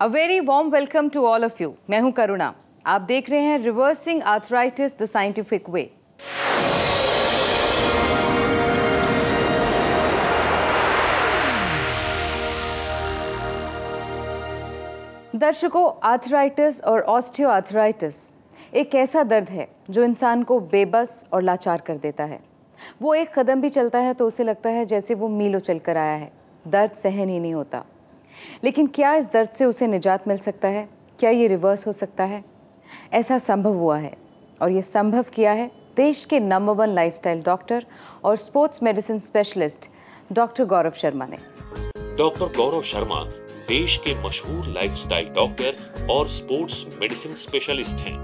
A very warm welcome to all of you मैं हूं करुणा आप देख रहे हैं reversing arthritis the scientific way दर्शकों आर्थराइटिस और ऑस्टियो आर्थराइटिस एक ऐसा दर्द है जो इंसान को बेबस और लाचार कर देता है वो एक कदम भी चलता है तो उसे लगता है जैसे वो मीलों चलकर आया है दर्द सहन ही नहीं होता लेकिन क्या इस दर्द से उसे निजात मिल सकता है क्या ये रिवर्स हो सकता है ऐसा संभव हुआ है और ये संभव किया है देश के नंबर वन लाइफस्टाइल डॉक्टर और sports medicine specialist doctor Gaurav Sharma ने डॉक्टर गौरव शर्मा देश के मशहूर लाइफस्टाइल डॉक्टर और स्पोर्ट्स मेडिसिन स्पेशलिस्ट हैं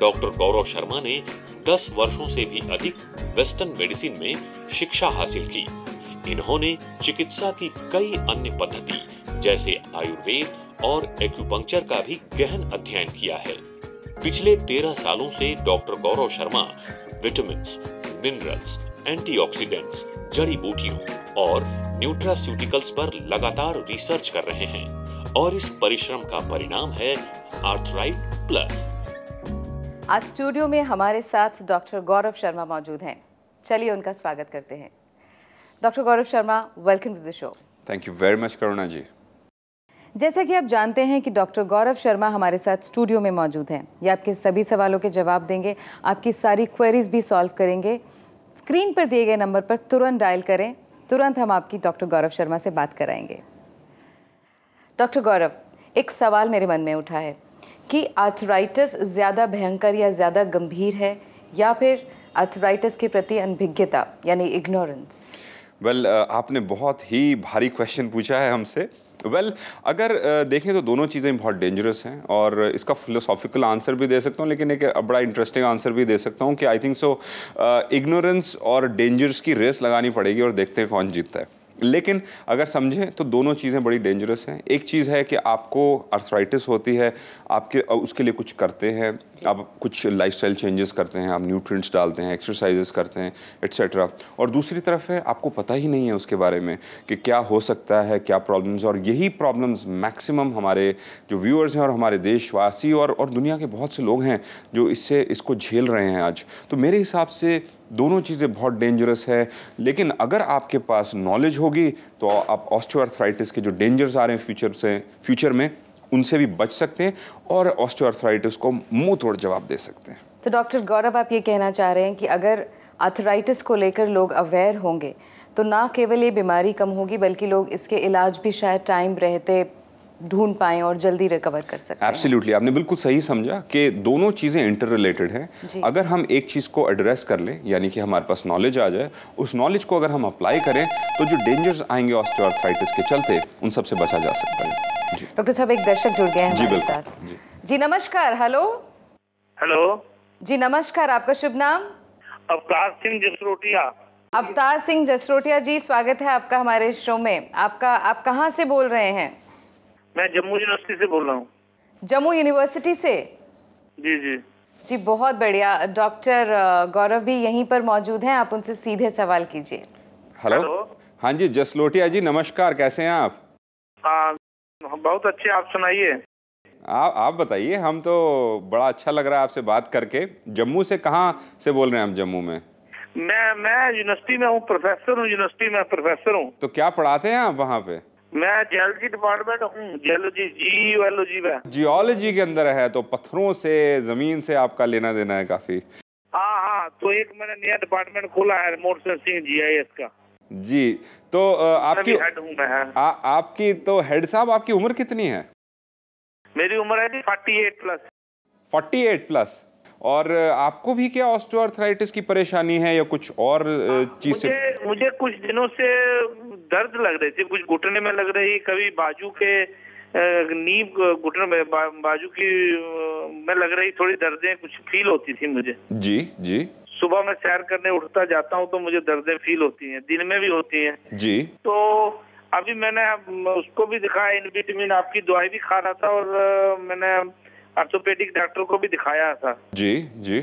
डॉक्टर गौरव शर्मा ने 10 वर्षों से भी अधिक वेस्टर्न मेडिसिन में शिक्षा हासिल की इन्होंने चिकित्सा की कई अन्य पद्धति जैसे आयुर्वेद और एक्यूपंक्चर का भी गहन अध्ययन किया है पिछले तेरह सालों से doctor Gaurav Sharma vitamin minerals antioxidants जड़ी बूटियों और न्यूट्रास्यूटिकल्स पर लगातार रिसर्च कर रहे हैं और इस परिश्रम का परिणाम है आर्थराइट प्लस आज स्टूडियो में हमारे साथ डॉक्टर गौरव शर्मा मौजूद हैं चलिए उनका स्वागत करते हैं doctor Gaurav Sharma welcome to the show thank you very much Karuna ji जैसा कि आप जानते हैं कि डॉक्टर गौरव शर्मा हमारे साथ स्टूडियो में मौजूद हैं ये आपके सभी सवालों के जवाब देंगे आपकी सारी क्वेरीज भी सॉल्व करेंगे स्क्रीन पर दिए गए नंबर पर तुरंत डायल करें तुरंत हम आपकी डॉक्टर गौरव शर्मा से बात कराएंगे डॉक्टर गौरव एक सवाल मेरे मन में उठा है कि आर्थराइटिस ज़्यादा भयंकर या ज़्यादा गंभीर है या फिर आर्थराइटिस के प्रति अनभिज्ञता यानी इग्नोरेंस वेल well, uh, आपने बहुत ही भारी क्वेश्चन पूछा है हमसे वेल well, अगर देखें तो दोनों चीज़ें बहुत डेंजरस हैं और इसका फिलोसॉफिकल आंसर भी दे सकता हूँ लेकिन एक बड़ा इंटरेस्टिंग आंसर भी दे सकता हूँ कि आई थिंक सो इग्नोरेंस और डेंजर्स की रेस लगानी पड़ेगी और देखते हैं कौन जीतता है लेकिन अगर समझें तो दोनों चीज़ें बड़ी डेंजरस हैं एक चीज़ है कि आपको अर्थराइटिस होती है आपके उसके लिए कुछ करते हैं आप कुछ लाइफस्टाइल चेंजेस करते हैं आप न्यूट्रिएंट्स डालते हैं एक्सरसाइजेस करते हैं एट्सट्रा और दूसरी तरफ है आपको पता ही नहीं है उसके बारे में कि क्या हो सकता है क्या प्रॉब्लम्स और यही प्रॉब्लम्स मैक्सिमम हमारे जो व्यूअर्स हैं और हमारे देशवासी और और दुनिया के बहुत से लोग हैं जो इससे इसको झेल रहे हैं आज तो मेरे हिसाब से दोनों चीज़ें बहुत डेंजरस है लेकिन अगर आपके पास नॉलेज होगी तो आप ऑस्टोआर्थराइटिस के जो डेंजर्स आ रहे हैं फ्यूचर से फ्यूचर में उनसे भी बच सकते हैं और ऑस्टोआर्थराइटिस को मुंह तोड़ जवाब दे सकते हैं तो डॉक्टर गौरव आप ये कहना चाह रहे हैं कि अगर अथराइटिस को लेकर लोग अवेयर होंगे तो ना केवल ये बीमारी कम होगी बल्कि लोग इसके इलाज भी शायद टाइम रहते ढूंढ पाए और जल्दी रिकवर कर सकते एब्सोल्युटली आपने बिल्कुल सही समझा कि दोनों चीज़ें इंटर रिलेटेड हैं अगर हम एक चीज़ को एड्रेस कर लें यानी कि हमारे पास नॉलेज आ जाए उस नॉलेज को अगर हम अप्लाई करें तो जो डेंजर्स आएंगे ऑस्टियोआर्थराइटिस के चलते उन सबसे बचा जा सकता है डॉक्टर साहब एक दर्शक जुड़ गए हैं जी बिल्कुल जी।, जी नमस्कार हेलो हेलो जी नमस्कार आपका शुभ नाम अवतार सिंह जसरोटिया अवतार सिंह जसरोटिया जी स्वागत है आपका हमारे शो में आपका आप कहाँ से बोल रहे हैं मैं जम्मू यूनिवर्सिटी से बोल रहा हूँ जम्मू यूनिवर्सिटी से जी जी जी बहुत बढ़िया डॉक्टर गौरव भी यहीं पर मौजूद हैं आप उनसे सीधे सवाल कीजिए हेलो हाँ जी जसलोटिया जी नमस्कार कैसे हैं आप आ, हाँ, बहुत अच्छे आप सुनाइए आप आप बताइए हम तो बड़ा अच्छा लग रहा है आपसे बात करके जम्मू से कहाँ से बोल रहे हैं हम जम्मू में मैं मैं यूनिवर्सिटी में हूँ प्रोफेसर हूँ यूनिवर्सिटी में प्रोफेसर हूँ तो क्या पढ़ाते हैं आप वहाँ पे मैं जियोलॉजी डिपार्टमेंट हूँ जियोलॉजी जियोलॉजी में जियोलॉजी के अंदर है तो पत्थरों से जमीन से आपका लेना देना है काफी हाँ हाँ तो एक मैंने नया डिपार्टमेंट खोला है रिमोट सेंसिंग एस का जी तो आपकी हेड हूँ मैं हाँ। आ, आपकी तो हेड साहब आपकी उम्र कितनी है मेरी उम्र है जी forty eight plus forty eight plus और आपको भी क्या ऑस्टोआर्थराइटिस की परेशानी है या कुछ और हाँ, चीज मुझे, मुझे कुछ दिनों से दर्द लग रही थी कुछ घुटने में लग रही कभी बाजू के नीब घुटने में बाजू की में लग रही थोड़ी दर्दे कुछ फील होती थी मुझे जी जी सुबह मैं सैर करने उठता जाता हूँ तो मुझे दर्दे फील होती हैं दिन में भी होती हैं जी तो अभी मैंने उसको भी दिखाया इन विटामिन आपकी दवाई भी खा रहा था और मैंने ऑर्थोपेडिक डॉक्टर को भी दिखाया था जी जी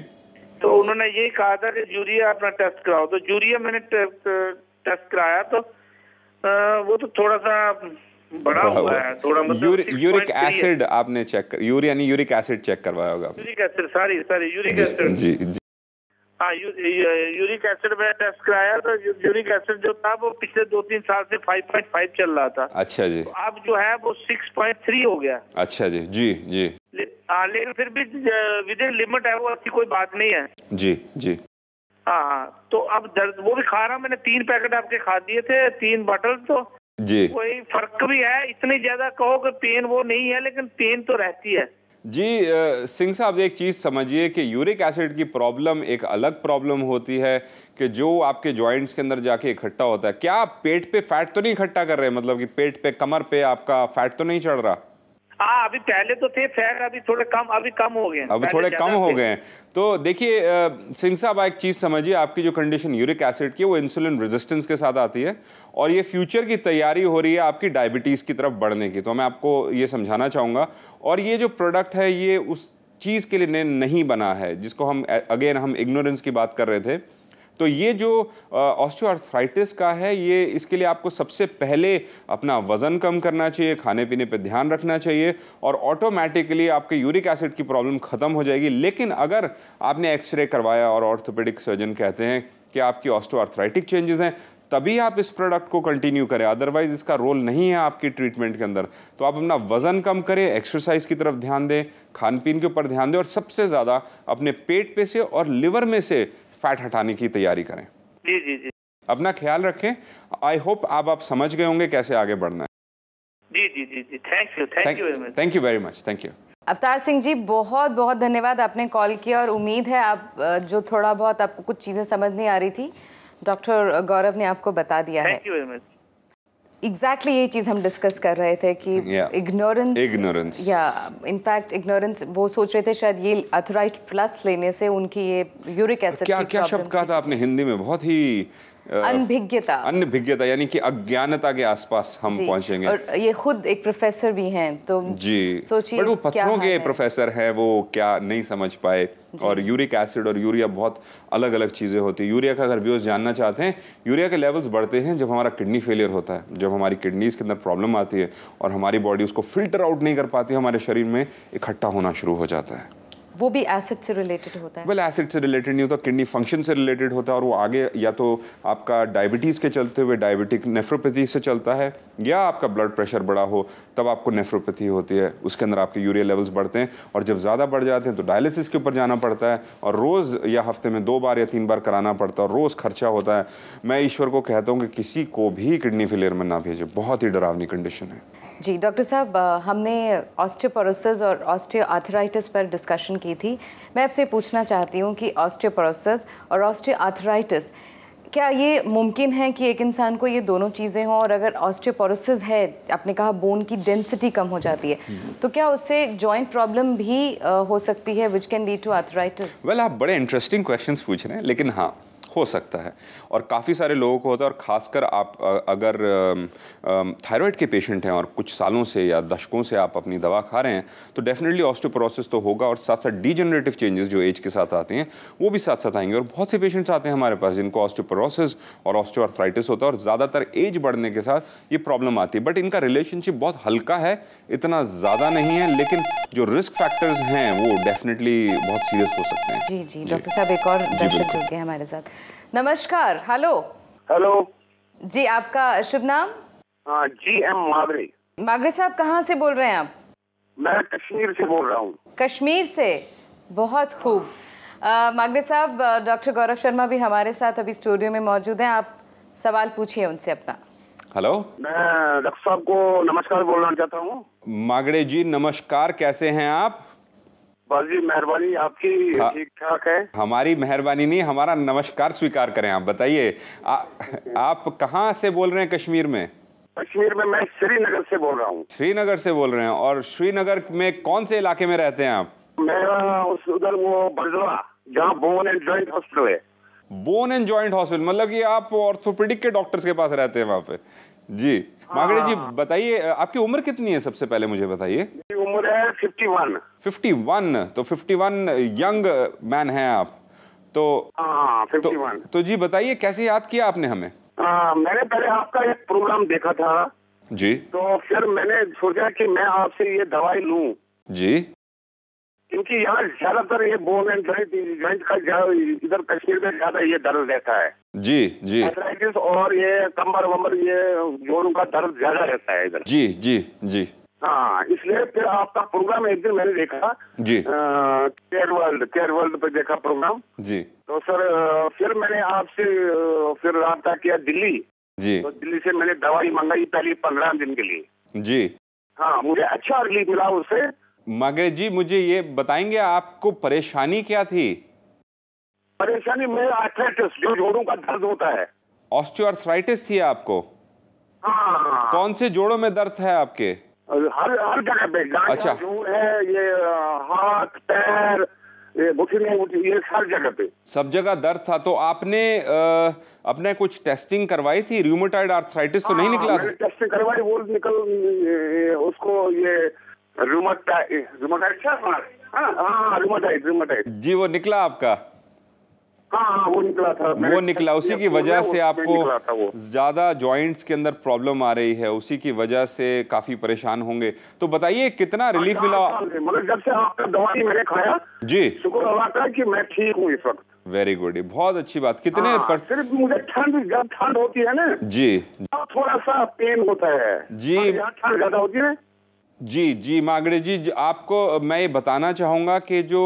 तो उन्होंने यही कहा था कि यूरिया अपना टेस्ट कराओ तो यूरिया मैंने टेस्ट कराया तो वो तो थोड़ा सा बड़ा हुआ है थोड़ा मतलब यूर, यूरिक एसिड आपने चेक यूर यानी यूरिक एसिड चेक करवाया होगा यूरिक एसिड सारी सारी यूरिक एसिड जी जी हाँ यू, यूरिक एसिड में टेस्ट कराया तो यू, यूरिक एसिड जो था वो पिछले दो तीन साल से 5.5 चल रहा था अच्छा जी तो अब जो है वो 6.3 हो गया अच्छा जी जी जी हाँ, लेकिन फिर भी विद इन लिमिट है वो अच्छी कोई बात नहीं है जी जी हाँ तो अब दर्द वो भी खा रहा मैंने तीन पैकेट आपके खा दिए थे तीन बॉटल तो जी कोई फर्क भी है इतनी ज्यादा कहो कि पेन वो नहीं है लेकिन पेन तो रहती है जी सिंह साहब एक चीज़ समझिए कि यूरिक एसिड की प्रॉब्लम एक अलग प्रॉब्लम होती है कि जो आपके जॉइंट्स के अंदर जाके इकट्ठा होता है क्या पेट पे फैट तो नहीं इकट्ठा कर रहे मतलब कि पेट पे कमर पे आपका फैट तो नहीं चढ़ रहा हाँ अभी पहले तो थे फैन अभी थोड़े कम अभी कम हो गए अभी थोड़े कम हो गए तो देखिए सिंह साहब एक चीज़ समझिए आपकी जो कंडीशन यूरिक एसिड की वो इंसुलिन रेजिस्टेंस के साथ आती है और ये फ्यूचर की तैयारी हो रही है आपकी डायबिटीज़ की तरफ बढ़ने की तो मैं आपको ये समझाना चाहूँगा और ये जो प्रोडक्ट है ये उस चीज़ के लिए नहीं बना है जिसको हम अगेन हम इग्नोरेंस की बात कर रहे थे तो ये जो ऑस्टियोआर्थराइटिस का है ये इसके लिए आपको सबसे पहले अपना वज़न कम करना चाहिए खाने पीने पर ध्यान रखना चाहिए और ऑटोमेटिकली आपके यूरिक एसिड की प्रॉब्लम ख़त्म हो जाएगी लेकिन अगर आपने एक्सरे करवाया और ऑर्थोपेडिक सर्जन कहते हैं कि आपकी ऑस्टोआर्थराइटिक चेंजेस हैं तभी आप इस प्रोडक्ट को कंटिन्यू करें अदरवाइज इसका रोल नहीं है आपकी ट्रीटमेंट के अंदर तो आप अपना वजन कम करें एक्सरसाइज की तरफ ध्यान दें खान पीन के ऊपर ध्यान दें और सबसे ज़्यादा अपने पेट पे से और लिवर में से फैट हटाने की तैयारी करें जी जी जी अपना ख्याल रखें आई होप आप आप समझ गए होंगे कैसे आगे बढ़ना है जी जी जी जी thank you thank you thank you very much thank you Avtar Singh जी बहुत बहुत धन्यवाद आपने कॉल किया और उम्मीद है आप जो थोड़ा बहुत आपको कुछ चीज़ें समझ नहीं आ रही थी डॉक्टर गौरव ने आपको बता दिया है एग्जैक्टली exactly ये चीज़ हम डिस्कस कर रहे थे कि इग्नोरेंस इग्नोरेंस या इनफैक्ट इग्नोरेंस वो सोच रहे थे शायद ये अथोराइट प्लस लेने से उनकी ये यूरिक एसिड क्या क्या शब्द कहा था आपने हिंदी में बहुत ही अनभिज्ञता अनभिज्ञता यानी कि अज्ञानता के आसपास हम पहुंचेंगे और ये खुद एक प्रोफेसर भी हैं तो जी सोचिए वो पत्थरों के है? प्रोफेसर हैं वो क्या नहीं समझ पाए और यूरिक एसिड और यूरिया बहुत अलग अलग चीज़ें होती है यूरिया का अगर व्यूज जानना चाहते हैं यूरिया के लेवल्स बढ़ते हैं जब हमारा किडनी फेलियर होता है जब हमारी किडनीज के अंदर प्रॉब्लम आती है और हमारी बॉडी उसको फिल्टर आउट नहीं कर पाती हमारे शरीर में इकट्ठा होना शुरू हो जाता है वो भी एसिड से रिलेटेड होता है वेल well, एसिड से रिलेटेड नहीं होता किडनी फंक्शन से रिलेटेड होता है और वो आगे या तो आपका डायबिटीज़ के चलते हुए डायबिटिक नेफ्रोपैथी से चलता है या आपका ब्लड प्रेशर बड़ा हो तब आपको नेफ्रोपैथी होती है उसके अंदर आपके यूरिया लेवल्स बढ़ते हैं और जब ज़्यादा बढ़ जाते हैं तो डायलिसिस के ऊपर जाना पड़ता है और रोज़ या हफ्ते में दो बार या तीन बार कराना पड़ता है और रोज़ खर्चा होता है मैं ईश्वर को कहता हूँ कि किसी को भी किडनी फेलियर में ना भेजे बहुत ही डरावनी कंडीशन है जी डॉक्टर साहब हमने ऑस्टियोपोरोसिस और ऑस्टियोआर्थराइटिस पर डिस्कशन की थी मैं आपसे पूछना चाहती हूँ कि ऑस्टियोपोरोसिस और ऑस्टियोआर्थराइटिस क्या ये मुमकिन है कि एक इंसान को ये दोनों चीज़ें हों और अगर ऑस्टियोपोरोसिस है आपने कहा बोन की डेंसिटी कम हो जाती है हम्म। तो क्या उससे जॉइंट प्रॉब्लम भी हो सकती है which can lead to arthritis well आप बड़े इंटरेस्टिंग क्वेश्चंस पूछ रहे हैं लेकिन हाँ हो सकता है और काफ़ी सारे लोगों को होता है और ख़ासकर आप अगर थायराइड के पेशेंट हैं और कुछ सालों से या दशकों से आप अपनी दवा खा रहे हैं तो डेफिनेटली ऑस्टोप्रोसेस तो होगा और साथ साथ डीजनरेटिव चेंजेस जो एज के साथ आते हैं वो भी साथ साथ आएंगे और बहुत से पेशेंट्स आते हैं हमारे पास जिनको ऑस्टोप्रोसेस और ऑस्टोआर्थराइटिस होता है और ज़्यादातर एज बढ़ने के साथ ये प्रॉब्लम आती है बट इनका रिलेशनशिप बहुत हल्का है इतना ज़्यादा नहीं है लेकिन जो रिस्क फैक्टर्स हैं वो डेफिनेटली बहुत सीरियस हो सकते हैं जी जी डॉक्टर साहब एक और दर्शक जुड़ गए हमारे साथ नमस्कार हेलो हेलो जी आपका शुभ नाम जी एम मागरे मागरे साहब कहाँ से बोल रहे हैं आप मैं कश्मीर से बोल रहा हूँ कश्मीर से बहुत खूब मागरे साहब डॉक्टर गौरव शर्मा भी हमारे साथ अभी स्टूडियो में मौजूद हैं आप सवाल पूछिए उनसे अपना हेलो मैं डॉक्टर साहब को नमस्कार बोलना चाहता हूँ मागड़े जी नमस्कार कैसे हैं आप जी मेहरबानी आपकी हाँ। ठीक ठाक है हमारी मेहरबानी नहीं हमारा नमस्कार स्वीकार करें आप बताइए आप कहाँ से बोल रहे हैं कश्मीर में कश्मीर में मैं श्रीनगर से बोल रहा हूँ श्रीनगर से बोल रहे हैं और श्रीनगर में कौन से इलाके में रहते हैं आप मेरा उस उधर वो बजरा जहाँ बोन एंड ज्वाइंट हॉस्पिटल है बोन एंड ज्वाइंट हॉस्पिटल मतलब कि आप ऑर्थोपेडिक के डॉक्टर्स के पास रहते हैं वहाँ पे जी मागड़े जी हाँ। बताइए आपकी उम्र कितनी है सबसे पहले मुझे बताइए उम्र है 51 51 तो 51 यंग मैन हैं आप तो आ, हाँ, 51. हाँ, तो, तो जी बताइए कैसे याद किया आपने हमें आ, मैंने पहले आपका एक प्रोग्राम देखा था जी तो फिर मैंने सोचा कि मैं आपसे ये दवाई लू जी क्योंकि यहाँ ज्यादातर ये बोन एंड जॉइंट जॉइंट का इधर कश्मीर में ज्यादा ये दर्द रहता है जी जी और ये कमर वमर ये जोड़ों का दर्द ज्यादा रहता है इधर जी जी जी हाँ इसलिए फिर आपका प्रोग्राम एक दिन मैंने देखा जी केयर वर्ल्ड केयर वर्ल्ड पे देखा प्रोग्राम जी तो सर फिर मैंने आपसे फिर रहा किया दिल्ली जी तो दिल्ली से मैंने दवाई मंगाई पहली पंद्रह दिन के लिए जी हाँ मुझे अच्छा रिलीफ मिला उससे मगर जी मुझे ये बताएंगे आपको परेशानी क्या थी परेशानी मेरा आर्थराइटिस जो जोड़ों का दर्द होता है ऑस्टियोआर्थराइटिस थी आपको हाँ। कौन से जोड़ों में दर्द है आपके हर हर जगह पे अच्छा है ये हाथ पैर ये घुटने ये हर जगह पे सब जगह दर्द था तो आपने आ, अपने कुछ टेस्टिंग करवाई थी रूमोटाइड आर्थराइटिस तो नहीं हाँ, निकला था टेस्टिंग करवाई वो निकल उसको ये रूमोटाइड रूमोटाइड हाँ, हाँ, रूमोटाइड जी वो निकला आपका हाँ हाँ वो निकला था वो निकला उसी की वजह से आपको ज़्यादा जॉइंट्स के अंदर प्रॉब्लम आ रही है उसी की वजह से काफ़ी परेशान होंगे तो बताइए कितना हाँ, रिलीफ मिला मतलब जब से आपने दवाई मैंने खाया जी शुक्र कि मैं ठीक हूँ इस वक्त वेरी गुड बहुत अच्छी बात कितने हाँ, पर... सिर्फ मुझे ठंड ठंड होती है ना जी थोड़ा सा पेन होता है जी हाँ, ठंड ज्यादा होती है जी जी मागड़े जी आपको मैं ये बताना चाहूँगा कि जो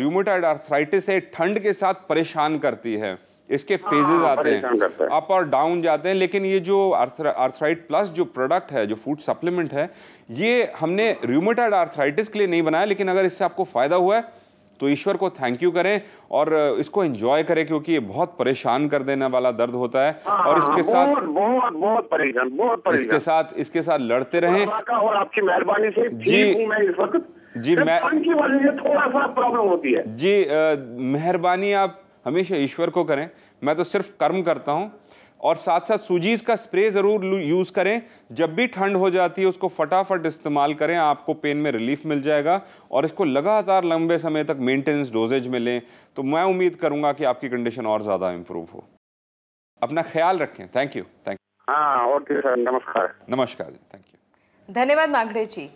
रूमोटाइड आर्थराइटिस है ठंड के साथ परेशान करती है इसके फेजेस हाँ, आते हैं अप और डाउन जाते हैं लेकिन ये जो आर्थराइट प्लस जो प्रोडक्ट है जो फूड सप्लीमेंट है ये हमने र्यूमोटाइड आर्थराइटिस के लिए नहीं बनाया लेकिन अगर इससे आपको फ़ायदा हुआ है तो ईश्वर को थैंक यू करें और इसको एंजॉय करें क्योंकि ये बहुत परेशान कर देने वाला दर्द होता है आ, हाँ, और इसके साथ बहुत बहुत, बहुत परेशान बहुत परेशान इसके साथ इसके साथ लड़ते रहे और आपकी मेहरबानी से जी मैं इस वक्त जी मैं थोड़ा सा प्रॉब्लम होती है जी मेहरबानी आप हमेशा ईश्वर को करें मैं तो सिर्फ कर्म करता हूँ और साथ साथ सूजीज का स्प्रे ज़रूर यूज़ करें जब भी ठंड हो जाती है उसको फटाफट इस्तेमाल करें आपको पेन में रिलीफ मिल जाएगा और इसको लगातार लंबे समय तक मेंटेनेंस डोजेज में लें तो मैं उम्मीद करूंगा कि आपकी कंडीशन और ज़्यादा इम्प्रूव हो अपना ख्याल रखें थैंक यू थैंक यू हाँ ओके सर नमस्कार नमस्कार जी थैंक यू धन्यवाद मागड़े जी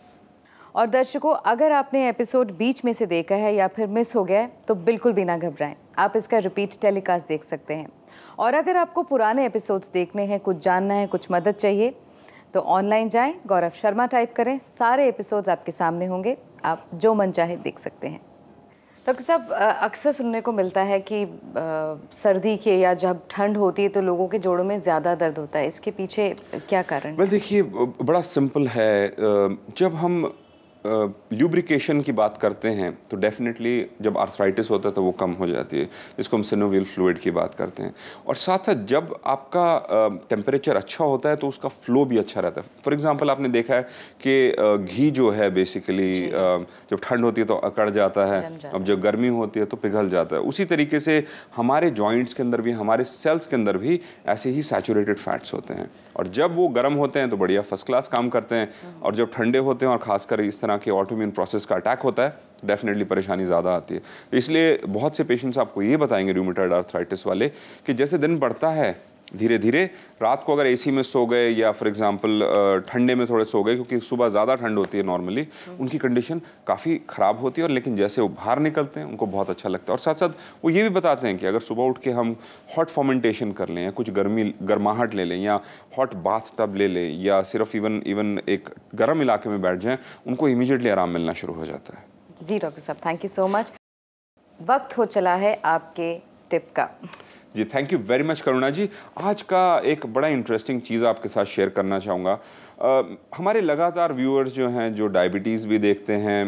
और दर्शकों अगर आपने एपिसोड बीच में से देखा है या फिर मिस हो गया है तो बिल्कुल भी ना घबराएं आप इसका रिपीट टेलीकास्ट देख सकते हैं और अगर आपको पुराने एपिसोड्स देखने हैं कुछ जानना है कुछ मदद चाहिए तो ऑनलाइन जाएं गौरव शर्मा टाइप करें सारे एपिसोड्स आपके सामने होंगे आप जो मन चाहे देख सकते हैं डॉक्टर साहब अक्सर सुनने को मिलता है कि आ, सर्दी के या जब ठंड होती है तो लोगों के जोड़ों में ज़्यादा दर्द होता है इसके पीछे क्या कारण well, देखिए बड़ा सिंपल है जब हम ल्यूब्रिकेशन की बात करते हैं तो डेफिनेटली जब आर्थराइटिस होता है तो वो कम हो जाती है जिसको हम सिनोवियल फ्लूड की बात करते हैं और साथ साथ जब आपका टेम्परेचर अच्छा होता है तो उसका फ्लो भी अच्छा रहता है फॉर एग्जांपल आपने देखा है कि घी जो है बेसिकली जब ठंड होती है तो अकड़ जाता है अब जब गर्मी होती है तो पिघल जाता है उसी तरीके से हमारे जॉइंट्स के अंदर भी हमारे सेल्स के अंदर भी ऐसे ही सैचुरेटेड फैट्स होते हैं और जब वो गर्म होते हैं तो बढ़िया फर्स्ट क्लास काम करते हैं हम्म। और जब ठंडे होते हैं और खासकर इस तरह यहाँ के ऑटोम्यून प्रोसेस का अटैक होता है डेफिनेटली परेशानी ज़्यादा आती है इसलिए बहुत से पेशेंट्स आपको ये बताएंगे रूमेटाइड आर्थराइटिस वाले कि जैसे दिन बढ़ता है धीरे धीरे रात को अगर एसी में सो गए या फॉर एग्जांपल ठंडे में थोड़े सो गए क्योंकि सुबह ज़्यादा ठंड होती है नॉर्मली उनकी कंडीशन काफ़ी ख़राब होती है और लेकिन जैसे वो बाहर निकलते हैं उनको बहुत अच्छा लगता है और साथ साथ वो ये भी बताते हैं कि अगर सुबह उठ के हम हॉट फॉर्मेंटेशन कर लें या कुछ गर्मी गर्माहट ले लें या हॉट बाथ टब ले लें या सिर्फ इवन इवन एक गर्म इलाके में बैठ जाएँ उनको इमीजिएटली आराम मिलना शुरू हो जाता है जी डॉक्टर साहब थैंक यू सो मच वक्त हो चला है आपके टिप का जी thank you very much Karuna ji आज का एक बड़ा इंटरेस्टिंग चीज़ आपके साथ शेयर करना चाहूँगा हमारे लगातार व्यूअर्स जो हैं जो डायबिटीज़ भी देखते हैं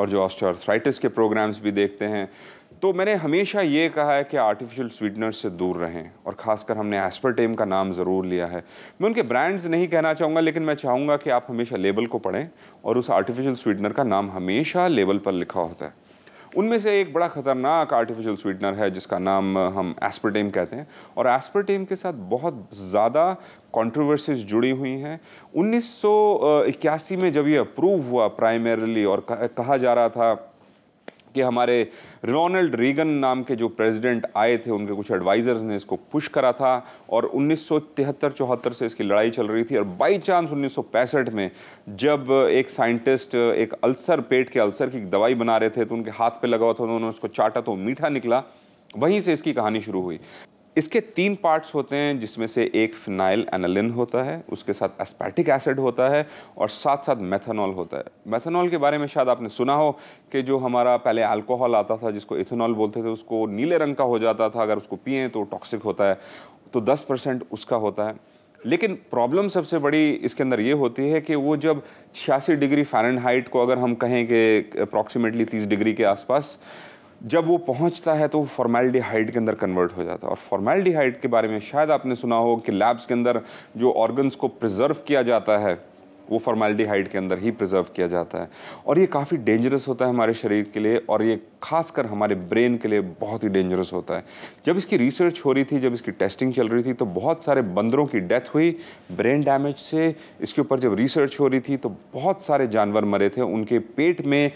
और जो ऑस्टोआर्थराइटिस के प्रोग्राम्स भी देखते हैं तो मैंने हमेशा ये कहा है कि आर्टिफिशियल स्वीटनर से दूर रहें और ख़ासकर हमने एस्परटेम का नाम ज़रूर लिया है मैं उनके ब्रांड्स नहीं कहना चाहूँगा लेकिन मैं चाहूँगा कि आप हमेशा लेबल को पढ़ें और उस आर्टिफिशियल स्वीटनर का नाम हमेशा लेबल पर लिखा होता है उनमें से एक बड़ा ख़तरनाक आर्टिफिशियल स्वीटनर है जिसका नाम हम एस्पर्टेम कहते हैं और एस्पर्टेम के साथ बहुत ज़्यादा कंट्रोवर्सीज जुड़ी हुई हैं उन्नीस में जब ये अप्रूव हुआ प्राइमरली और कहा जा रहा था कि हमारे रोनल्ड रीगन नाम के जो प्रेसिडेंट आए थे उनके कुछ एडवाइज़र्स ने इसको पुश करा था और उन्नीस सौ से इसकी लड़ाई चल रही थी और बाई चांस उन्नीस में जब एक साइंटिस्ट एक अल्सर पेट के अल्सर की दवाई बना रहे थे तो उनके हाथ पे लगा हुआ था तो उन्होंने उसको चाटा तो मीठा निकला वहीं से इसकी कहानी शुरू हुई इसके तीन पार्ट्स होते हैं जिसमें से एक फिनाइल एनालिन होता है उसके साथ एस्पैटिक एसिड होता है और साथ साथ मेथनॉल होता है मेथनॉल के बारे में शायद आपने सुना हो कि जो हमारा पहले अल्कोहल आता था जिसको इथेनॉल बोलते थे उसको नीले रंग का हो जाता था अगर उसको पिए तो टॉक्सिक होता है तो दस परसेंट उसका होता है लेकिन प्रॉब्लम सबसे बड़ी इसके अंदर ये होती है कि वो जब छियासी डिग्री फ़ारेनहाइट को अगर हम कहें कि अप्रॉक्सीमेटली तीस डिग्री के आसपास जब वो पहुंचता है तो वो फॉर्मेलिटीहाइड के अंदर कन्वर्ट हो जाता है और फॉर्मेलिटीहाइड के बारे में शायद आपने सुना हो कि लैब्स के अंदर जो ऑर्गन्स को प्रिजर्व किया जाता है वो फॉर्मेलिटीहाइड के अंदर ही प्रिजर्व किया जाता है और ये काफ़ी डेंजरस होता है हमारे शरीर के लिए और ये खासकर हमारे ब्रेन के लिए बहुत ही डेंजरस होता है जब इसकी रिसर्च हो रही थी जब इसकी टेस्टिंग चल रही थी तो बहुत सारे बंदरों की डेथ हुई ब्रेन डैमेज से इसके ऊपर जब रिसर्च हो रही थी तो बहुत सारे जानवर मरे थे उनके पेट में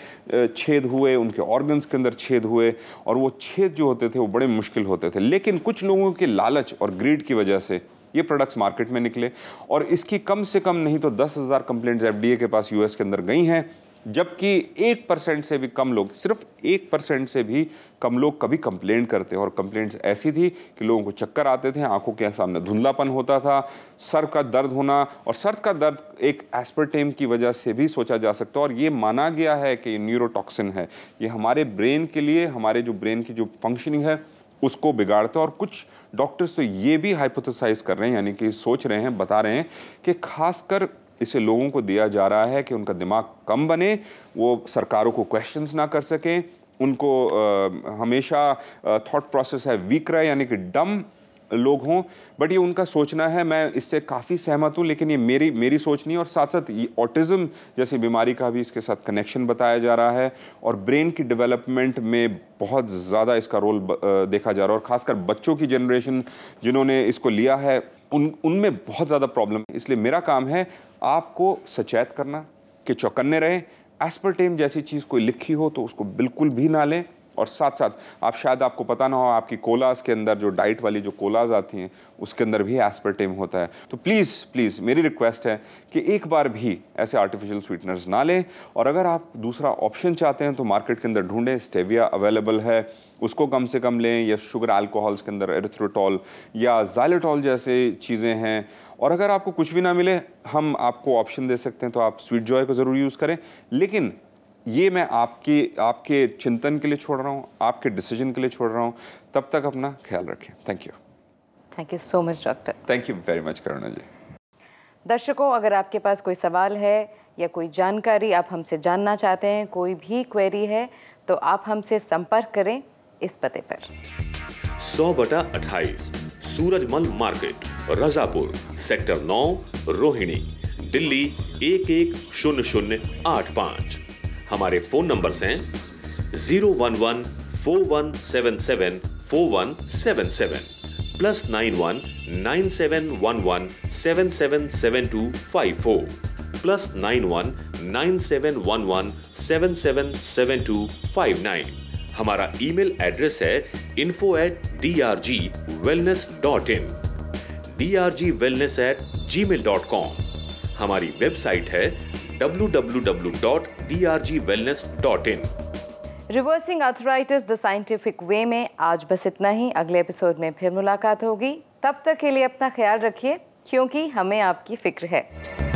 छेद हुए उनके ऑर्गन्स के अंदर छेद हुए और वो छेद जो होते थे वो बड़े मुश्किल होते थे लेकिन कुछ लोगों के लालच और ग्रीड की वजह से ये प्रोडक्ट्स मार्केट में निकले और इसकी कम से कम नहीं तो दस हज़ार कंप्लेंट्स एफ के पास यूएस के अंदर गई हैं जबकि एक परसेंट से भी कम लोग सिर्फ एक परसेंट से भी कम लोग कभी कंप्लेन करते हैं और कंप्लेंट्स ऐसी थी कि लोगों को चक्कर आते थे आंखों के सामने धुंधलापन होता था सर का दर्द होना और सर का दर्द एक एस्पर्टेम की वजह से भी सोचा जा सकता है और ये माना गया है कि न्यूरोटॉक्सिन है ये हमारे ब्रेन के लिए हमारे जो ब्रेन की जो फंक्शनिंग है उसको बिगाड़ता हैं और कुछ डॉक्टर्स तो ये भी हाइपोथेसाइज कर रहे हैं यानी कि सोच रहे हैं बता रहे हैं कि खासकर इसे लोगों को दिया जा रहा है कि उनका दिमाग कम बने वो सरकारों को क्वेश्चंस ना कर सकें उनको आ, हमेशा थॉट प्रोसेस है वीक रहे यानी कि डम लोग हों बट ये उनका सोचना है मैं इससे काफ़ी सहमत हूँ लेकिन ये मेरी मेरी सोच नहीं और साथ साथ ये ऑटिज़म जैसी बीमारी का भी इसके साथ कनेक्शन बताया जा रहा है और ब्रेन की डेवलपमेंट में बहुत ज़्यादा इसका रोल देखा जा रहा है और ख़ासकर बच्चों की जनरेशन जिन्होंने इसको लिया है उन उनमें बहुत ज़्यादा प्रॉब्लम है इसलिए मेरा काम है आपको सचेत करना कि चौकन्ने रहें एस्परटेम जैसी चीज़ कोई लिखी हो तो उसको बिल्कुल भी ना लें और साथ साथ आप शायद आपको पता ना हो आपकी कोलाज के अंदर जो डाइट वाली जो कोलाज आती हैं उसके अंदर भी एस्पर्टेम होता है तो प्लीज़ प्लीज़ मेरी रिक्वेस्ट है कि एक बार भी ऐसे आर्टिफिशियल स्वीटनर्स ना लें और अगर आप दूसरा ऑप्शन चाहते हैं तो मार्केट के अंदर ढूंढें स्टेविया अवेलेबल है उसको कम से कम लें या शुगर अल्कोहल्स के अंदर एरिथ्रोटॉल या जाइलेटॉल जैसे चीज़ें हैं और अगर आपको कुछ भी ना मिले हम आपको ऑप्शन दे सकते हैं तो आप स्वीट जॉय को ज़रूर यूज़ करें लेकिन ये मैं आपके आपके चिंतन के लिए छोड़ रहा हूँ आपके डिसीजन के लिए छोड़ रहा हूँ तब तक अपना ख्याल रखें thank you thank you so much doctor thank you very much Karuna ji दर्शकों अगर आपके पास कोई सवाल है या कोई जानकारी आप हमसे जानना चाहते हैं कोई भी क्वेरी है तो आप हमसे संपर्क करें इस पते पर सौ बटा अट्ठाईस सूरजमल मार्केट रजापुर सेक्टर नौ रोहिणी दिल्ली एक एक शून्य शून्य आठ पाँच हमारे फ़ोन नंबर्स हैं zero one one four one seven seven four one seven seven plus nine one nine seven one one seven seven seven two five four plus nine one nine seven one one seven seven seven two five nine हमारा email address है info at D R G wellness dot in D R G wellness at Gmail dot com हमारी website है www.drgwellness.in reversing arthritis the scientific way में आज बस इतना ही अगले episode में फिर मुलाकात होगी तब तक के लिए अपना ख्याल रखिए क्योंकि हमें आपकी फिक्र है